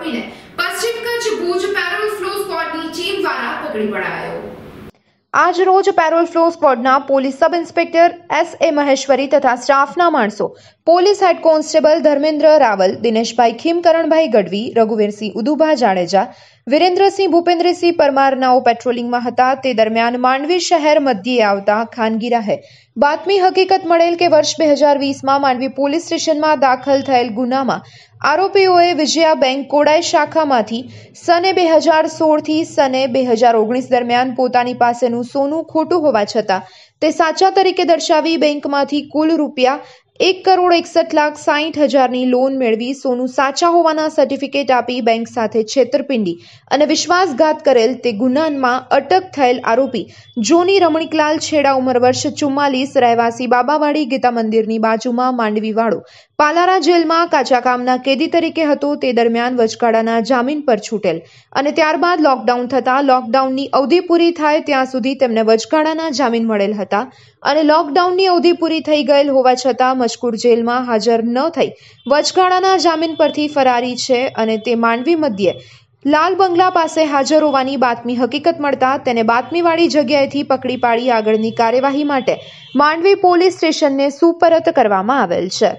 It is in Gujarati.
આરોપીને પશ્ચિમ કચ્છ ભુજ પેરોલ ફ્લો સ્કોડની ટીમ દ્વારા પકડી પડાયો આજ રોજ પેરોલ ફ્લો સ્કોડના police sub inspector S A Maheshwari તથા સ્ટાફના માણસો police head constable Dharmendra Raval Dineshbhai Khimkaranbhai Gadhvi Raghuvirsinh Udubha Jadeja Virendrasinh Bhupendrasinh પરમારનાઓ પેટ્રોલિંગમાં હતા તે દરમિયાન માંડવી શહેર મધ્યે આવતા ખાનગી રાહે બાતમી હકીકત મળેલ કે વર્ષ બે હજાર વીસમાં માંડવી પોલીસ સ્ટેશનમાં દાખલ થયેલ ગુનામાં આરોપીઓએ વિજયા બેંક કોડાઈ શાખામાંથી સને બે હજાર સોળથી સને બે હજાર ઓગણીસ દરમિયાન પોતાની પાસેનું સોનું ખોટું હોવા છતાં તે સાચા તરીકે દર્શાવી બેંકમાંથી કુલ રૂપિયા એક કરોડ એકસઠ લાખ સાહીઠ હજારની લોન મેળવી સોનું સાચા હોવાના સર્ટિફિકેટ આપી બેંક સાથે છેતરપિંડી અને વિશ્વાસઘાત કરેલ તે ગુનામાં અટક થયેલ આરોપી જોની રમણીકલાલ છેડા ઉંમર વર્ષ ચુમ્માલીસ રહેવાસી બાબાવાડી ગીતા મંદિરની બાજુમાં માંડવીવાળો પાલારા જેલમાં કાચા કામના કેદી તરીકે હતો તે દરમિયાન વચગાળાના જામીન પર છૂટેલ અને ત્યારબાદ લોકડાઉન થતાં લોકડાઉનની અવધિ પૂરી થાય ત્યાં સુધી તેમને વચગાળાના જામીન મળેલ હતા અને લોકડાઉનની અવધિ પૂરી થઈ ગયેલ હોવા છતાં રાજકોટ જેલમાં હાજર ન થઈ વચગાળાના જામીન પરથી ફરારી છે અને તે માંડવી મધ્યે લાલ બંગલા પાસે હાજર હોવાની બાતમી હકીકત મળતા તેને બાતમીવાળી જગ્યાએથી પકડી પાડી આગળની કાર્યવાહી માટે માંડવી પોલીસ સ્ટેશનને સુપરત કરવામાં આવેલ છે